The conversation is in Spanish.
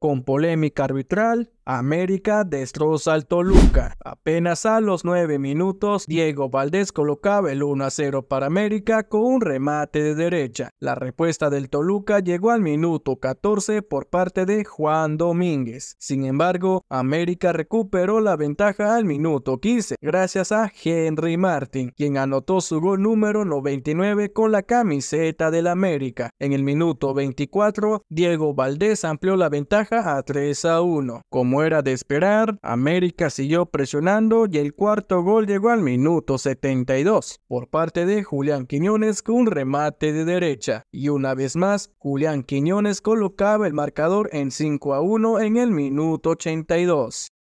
con polémica arbitral América destroza al Toluca. Apenas a los 9 minutos, Diego Valdés colocaba el 1 a 0 para América con un remate de derecha. La respuesta del Toluca llegó al minuto 14 por parte de Juan Domínguez. Sin embargo, América recuperó la ventaja al minuto 15 gracias a Henry Martin, quien anotó su gol número 99 con la camiseta del América. En el minuto 24, Diego Valdés amplió la ventaja a 3 a 1. Como era de esperar, América siguió presionando y el cuarto gol llegó al minuto 72 por parte de Julián Quiñones con un remate de derecha. Y una vez más, Julián Quiñones colocaba el marcador en 5 a 1 en el minuto 82.